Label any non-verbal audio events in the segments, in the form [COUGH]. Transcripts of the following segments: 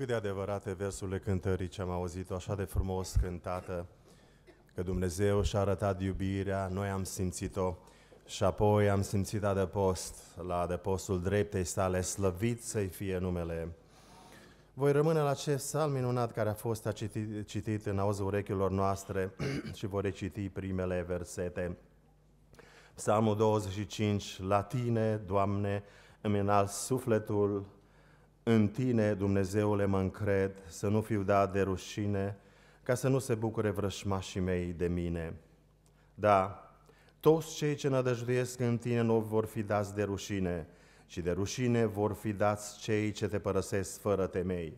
Cât de adevărate versurile cântării ce am auzit-o așa de frumos cântată, că Dumnezeu și-a arătat iubirea, noi am simțit-o și apoi am simțit adăpost la adăpostul dreptei sale, slăvit să-i fie numele. Voi rămâne la acest sal minunat care a fost a citit, citit în auzul urechilor noastre [CLEARS THROAT] și voi reciti primele versete. Psalmul 25, La Tine, Doamne, îmi înalt sufletul, în tine, Dumnezeule, mă încred, să nu fiu dat de rușine, ca să nu se bucure vrășmașii mei de mine. Da, toți cei ce nădăjduiesc în tine nu vor fi dați de rușine, ci de rușine vor fi dați cei ce te părăsesc fără temei.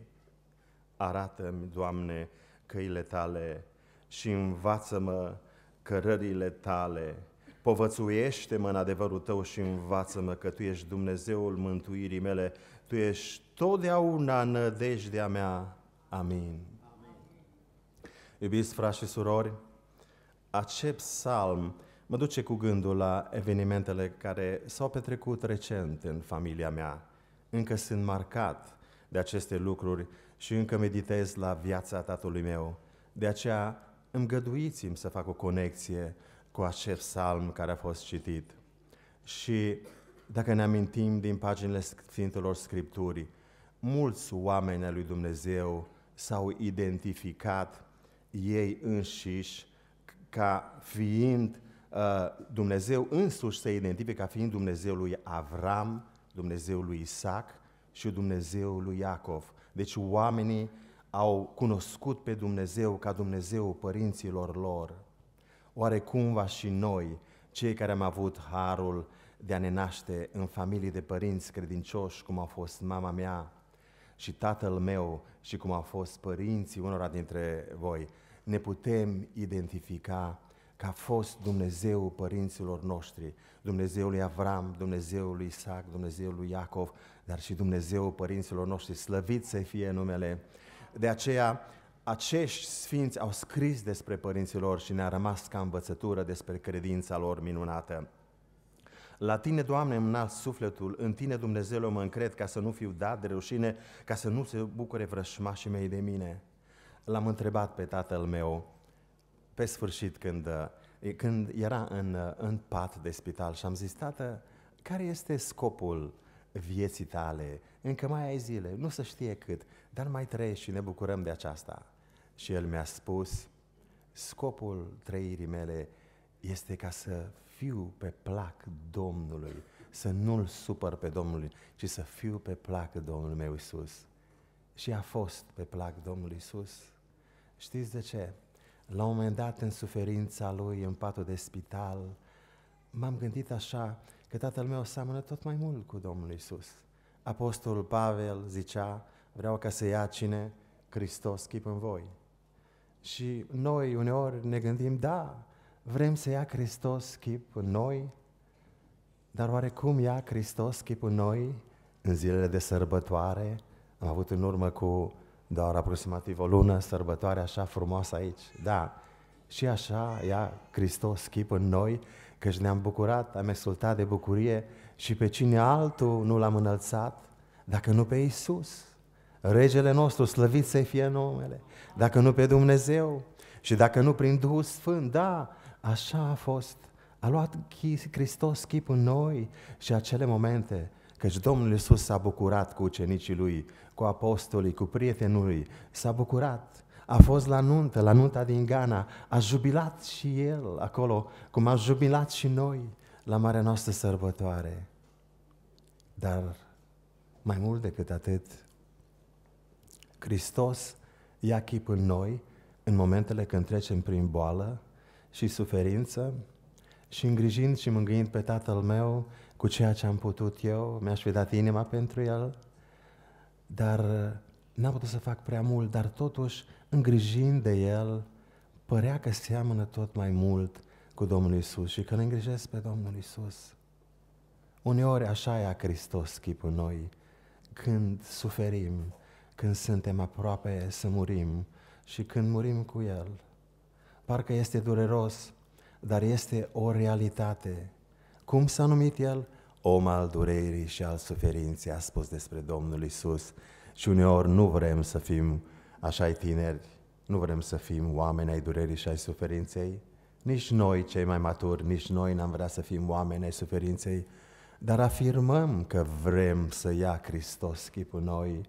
Arată-mi, Doamne, căile tale și învață-mă cărările tale Povățuiește-mă în adevărul tău și învață-mă că tu ești Dumnezeul mântuirii mele, tu ești totdeauna nădejdea mea. Amin. Amin. Iubiți frați și surori, acest psalm mă duce cu gândul la evenimentele care s-au petrecut recent în familia mea. Încă sunt marcat de aceste lucruri și încă meditez la viața tatălui meu. De aceea, găduiți mi să fac o conexie cu acest psalm care a fost citit. Și dacă ne amintim din paginile Sfintelor Scripturii, mulți oameni al lui Dumnezeu s-au identificat ei înșiși ca fiind uh, Dumnezeu însuși se identifică ca fiind Dumnezeul lui Avram, Dumnezeul lui Isaac și Dumnezeul lui Iacov. Deci oamenii au cunoscut pe Dumnezeu ca Dumnezeu părinților lor oare cumva și noi, cei care am avut harul de a ne naște în familii de părinți credincioși, cum a fost mama mea și tatăl meu și cum au fost părinții unora dintre voi, ne putem identifica că a fost Dumnezeu părinților noștri, Dumnezeul lui Avram, Dumnezeul lui Isaac, Dumnezeul lui Iacov, dar și Dumnezeu părinților noștri, slăvit să fie numele. De aceea acești sfinți au scris despre părinții lor și ne-a rămas ca învățătură despre credința lor minunată. La tine, Doamne, îmi sufletul, în tine, Dumnezeu, mă încred ca să nu fiu dat de rușine, ca să nu se bucure vrășmașii mei de mine. L-am întrebat pe tatăl meu, pe sfârșit, când, când era în, în pat de spital și am zis, tată, care este scopul vieții tale? Încă mai ai zile, nu să știe cât, dar mai trăiești și ne bucurăm de aceasta. Și el mi-a spus, scopul trăirii mele este ca să fiu pe plac Domnului, să nu-L supăr pe Domnul, ci să fiu pe plac Domnului meu Isus. Și a fost pe plac Domnului Isus. Știți de ce? La un moment dat, în suferința lui, în patul de spital, m-am gândit așa că tatăl meu seamănă tot mai mult cu Domnul Isus. Apostolul Pavel zicea, vreau ca să ia cine? Hristos, chip în voi. Și noi uneori ne gândim, da, vrem să ia Hristos chip în noi, dar oare cum ia Hristos chip în noi în zilele de sărbătoare? Am avut în urmă cu doar aproximativ o lună sărbătoare așa frumoasă aici. Da, și așa ia Hristos chip în noi, căci ne-am bucurat, am exultat de bucurie și pe cine altul nu l-am înălțat, dacă nu pe Isus regele nostru, slăvit să fie numele, dacă nu pe Dumnezeu și dacă nu prin Duhul Sfânt, da, așa a fost. A luat Hristos chip în noi și acele momente, căci Domnul Iisus s-a bucurat cu ucenicii lui, cu apostolii, cu prietenii lui, s-a bucurat. A fost la nuntă, la nunta din Ghana, a jubilat și el acolo, cum a jubilat și noi la marea noastră sărbătoare. Dar mai mult decât atât, Hristos ia chip în noi în momentele când trecem prin boală și suferință și îngrijind și mângâind pe tatăl meu cu ceea ce am putut eu, mi-aș fi dat inima pentru el, dar uh, n-am putut să fac prea mult, dar totuși îngrijind de el, părea că seamănă tot mai mult cu Domnul Isus și că îl îngrijesc pe Domnul Isus. Uneori așa e a Hristos chipul noi, când suferim, când suntem aproape să murim și când murim cu El. Parcă este dureros, dar este o realitate. Cum s-a numit El? Om al durerii și al suferinței, a spus despre Domnul Isus. Și uneori nu vrem să fim așa tineri, nu vrem să fim oameni ai durerii și ai suferinței. Nici noi, cei mai maturi, nici noi n-am vrea să fim oameni ai suferinței, dar afirmăm că vrem să ia Hristos chipul noi,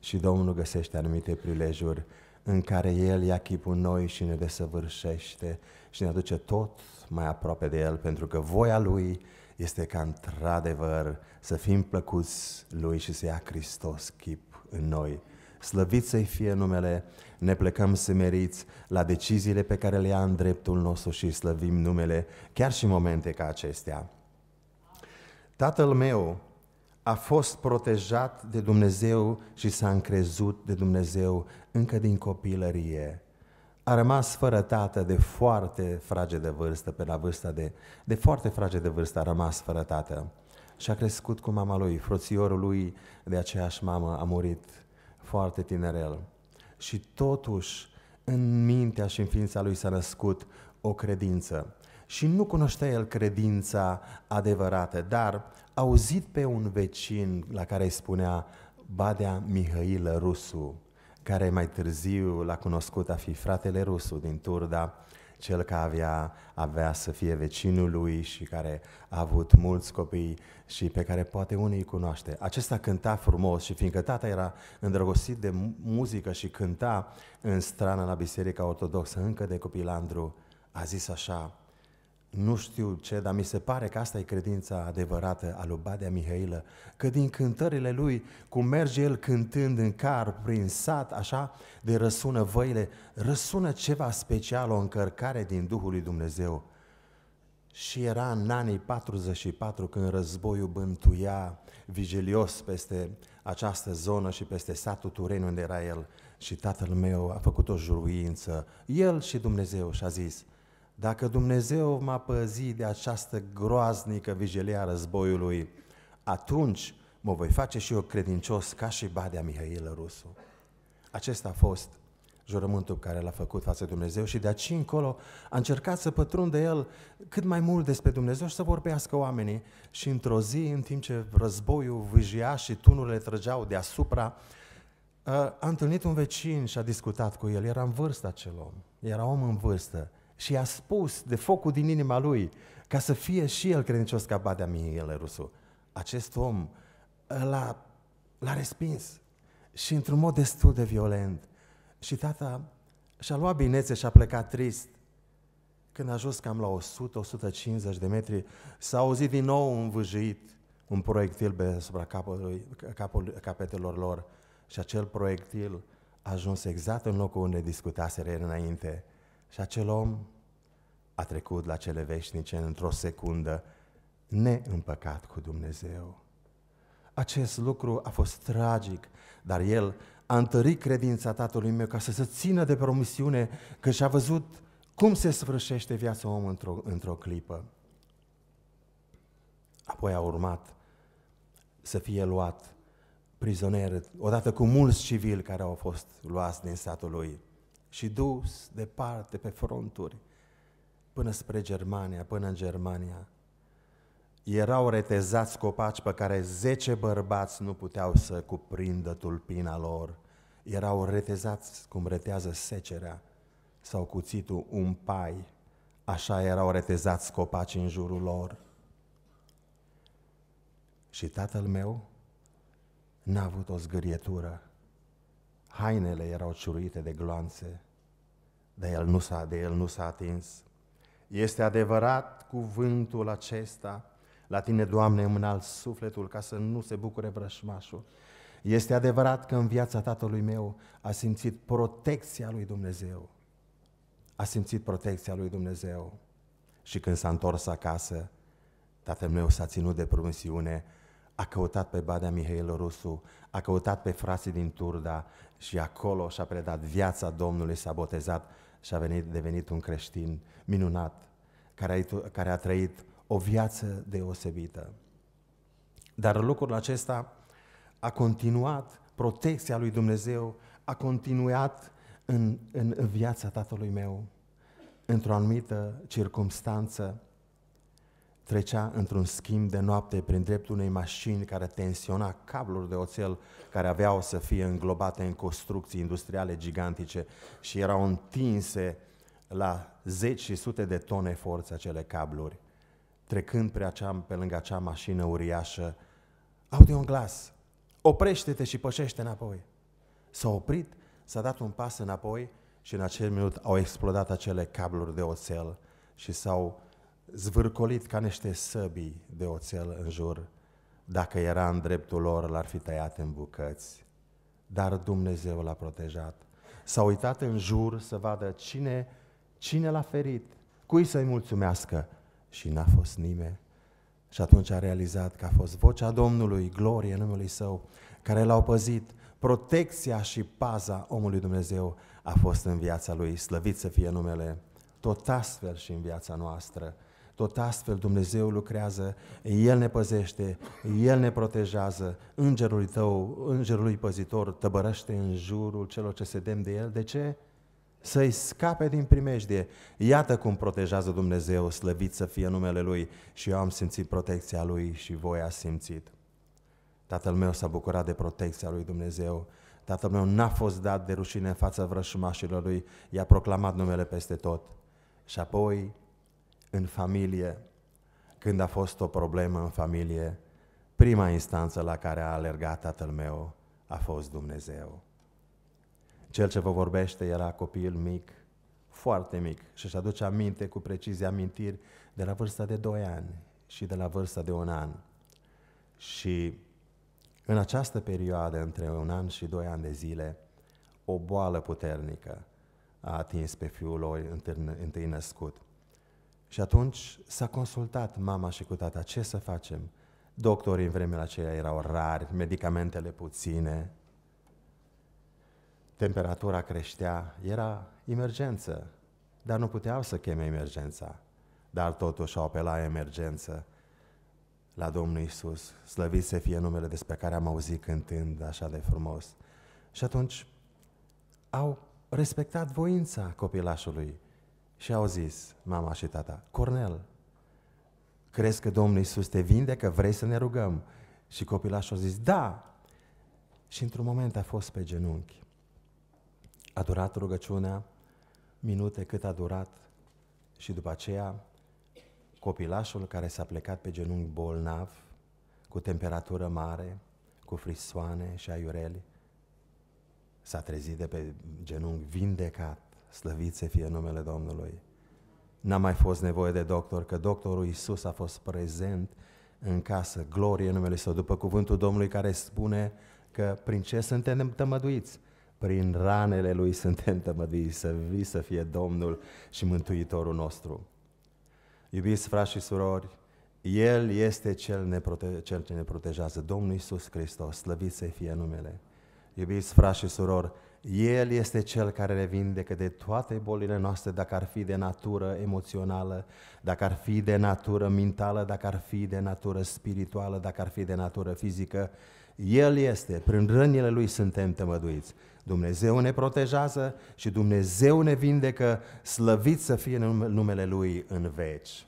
și Domnul găsește anumite prilejuri în care El ia chipul noi și ne desăvârșește și ne aduce tot mai aproape de El, pentru că voia Lui este ca într-adevăr să fim plăcuți Lui și să ia Hristos chip în noi. Slăvit să-i fie numele, ne plecăm semeriți la deciziile pe care le ia în dreptul nostru și slăvim numele, chiar și în momente ca acestea. Tatăl meu a fost protejat de Dumnezeu și s-a încrezut de Dumnezeu încă din copilărie. A rămas fără tată de foarte frage de vârstă, pe la vârsta de, de foarte frage de vârstă a rămas fără tată. Și a crescut cu mama lui, frățiorul lui de aceeași mamă a murit foarte tinerel. Și totuși, în mintea și în ființa lui s-a născut o credință și nu cunoștea el credința adevărată, dar auzit pe un vecin la care îi spunea Badea Mihailă Rusu, care mai târziu l-a cunoscut a fi fratele Rusu din Turda, cel care avea, avea să fie vecinul lui și care a avut mulți copii și pe care poate unii îi cunoaște. Acesta cânta frumos și fiindcă tata era îndrăgostit de muzică și cânta în strană la Biserica Ortodoxă încă de copilandru, a zis așa, nu știu ce, dar mi se pare că asta e credința adevărată a lui Badea Mihailă, că din cântările lui, cum merge el cântând în car, prin sat, așa, de răsună văile, răsună ceva special, o încărcare din Duhul lui Dumnezeu. Și era în anii 44 când războiul bântuia vigilios peste această zonă și peste satul Tureni unde era el. Și tatăl meu a făcut o juruință, el și Dumnezeu, și a zis – dacă Dumnezeu m-a păzit de această groaznică vigilea a războiului, atunci mă voi face și eu credincios ca și Badea Mihail Rusu. Acesta a fost jurământul care l-a făcut față de Dumnezeu și de aici încolo a încercat să pătrundă el cât mai mult despre Dumnezeu și să vorbească oamenii. Și într-o zi, în timp ce războiul vâjia și tunurile trăgeau deasupra, uh, a întâlnit un vecin și a discutat cu el. Era în vârstă acel om, era om în vârstă și a spus de focul din inima lui ca să fie și el credincios ca Badea Mihail Rusu. Acest om l-a, l-a respins și într-un mod destul de violent. Și tata și-a luat binețe și a plecat trist. Când a ajuns cam la 100-150 de metri, s-a auzit din nou un vâjit, un proiectil pe asupra capului, capul, capetelor lor și acel proiectil a ajuns exact în locul unde discutaseră înainte. Și acel om a trecut la cele veșnice într-o secundă, neîmpăcat cu Dumnezeu. Acest lucru a fost tragic, dar el a întărit credința tatălui meu ca să se țină de promisiune că și-a văzut cum se sfârșește viața om într-o, într clipă. Apoi a urmat să fie luat prizonier, odată cu mulți civili care au fost luați din satul lui și dus departe pe fronturi, până spre Germania, până în Germania. Erau retezați copaci pe care zece bărbați nu puteau să cuprindă tulpina lor. Erau retezați cum retează secerea sau cuțitul un pai. Așa erau retezați copaci în jurul lor. Și tatăl meu n-a avut o zgârietură Hainele erau ciuruite de gloanțe, de el nu s-a, de el nu s-a atins. Este adevărat cuvântul acesta, la tine, Doamne, înalt sufletul ca să nu se bucure vrășmașul. Este adevărat că în viața tatălui meu a simțit protecția lui Dumnezeu. A simțit protecția lui Dumnezeu. Și când s-a întors acasă, tatăl meu s-a ținut de promisiune a căutat pe Badea Mihail Rusu, a căutat pe frații din Turda și acolo și-a predat viața Domnului, s-a botezat și a venit, devenit un creștin minunat, care a, care a trăit o viață deosebită. Dar lucrul acesta a continuat, protecția lui Dumnezeu a continuat în, în viața tatălui meu, într-o anumită circumstanță, trecea într-un schimb de noapte prin dreptul unei mașini care tensiona cabluri de oțel care aveau să fie înglobate în construcții industriale gigantice și erau întinse la zeci și sute de tone forță acele cabluri. Trecând pe, acea, pe lângă acea mașină uriașă, aude un glas, oprește-te și pășește înapoi. S-a oprit, s-a dat un pas înapoi și în acel minut au explodat acele cabluri de oțel și s-au zvârcolit ca niște săbii de oțel în jur. Dacă era în dreptul lor, l-ar fi tăiat în bucăți. Dar Dumnezeu l-a protejat. S-a uitat în jur să vadă cine, cine l-a ferit, cui să-i mulțumească. Și n-a fost nimeni. Și atunci a realizat că a fost vocea Domnului, glorie numele Său, care l-au păzit. Protecția și paza omului Dumnezeu a fost în viața lui, slăvit să fie numele, tot astfel și în viața noastră. Tot astfel Dumnezeu lucrează, El ne păzește, El ne protejează, îngerul tău, îngerului păzitor tăbărăște în jurul celor ce se dem de El. De ce? Să-i scape din primejdie. Iată cum protejează Dumnezeu, slăvit să fie numele Lui și eu am simțit protecția Lui și voi ați simțit. Tatăl meu s-a bucurat de protecția lui Dumnezeu. Tatăl meu n-a fost dat de rușine în fața vrășmașilor lui, i-a proclamat numele peste tot. Și apoi în familie, când a fost o problemă în familie, prima instanță la care a alergat tatăl meu a fost Dumnezeu. Cel ce vă vorbește era copil mic, foarte mic și își aduce aminte cu precizie amintiri de la vârsta de 2 ani și de la vârsta de un an. Și în această perioadă, între un an și doi ani de zile, o boală puternică a atins pe fiul lui întâi născut. Și atunci s-a consultat mama și cu tata, ce să facem? Doctorii în vremea aceea erau rari, medicamentele puține, temperatura creștea, era emergență, dar nu puteau să cheme emergența. Dar totuși au apelat emergență la Domnul Isus, slăvit să fie numele despre care am auzit cântând așa de frumos. Și atunci au respectat voința copilașului. Și au zis mama și tata, Cornel, crezi că Domnul Iisus te vindecă? Vrei să ne rugăm? Și copilașul a zis, da! Și într-un moment a fost pe genunchi. A durat rugăciunea, minute cât a durat, și după aceea copilașul care s-a plecat pe genunchi bolnav, cu temperatură mare, cu frisoane și aiureli, s-a trezit de pe genunchi vindecat Slăvit să fie numele Domnului. N-a mai fost nevoie de doctor, că doctorul Isus a fost prezent în casă, glorie numele Său, după cuvântul Domnului care spune că prin ce suntem tămăduiți? Prin ranele Lui suntem [LAUGHS] tămăduiți, să vii să fie Domnul și Mântuitorul nostru. Iubiți frați și surori, El este Cel, ne prote- cel ce ne protejează, Domnul Isus Hristos, slăvit să fie numele. Iubiți frați și surori, El este Cel care le vindecă de toate bolile noastre, dacă ar fi de natură emoțională, dacă ar fi de natură mentală, dacă ar fi de natură spirituală, dacă ar fi de natură fizică. El este, prin rănile Lui suntem tămăduiți. Dumnezeu ne protejează și Dumnezeu ne vindecă, slăvit să fie numele Lui în veci.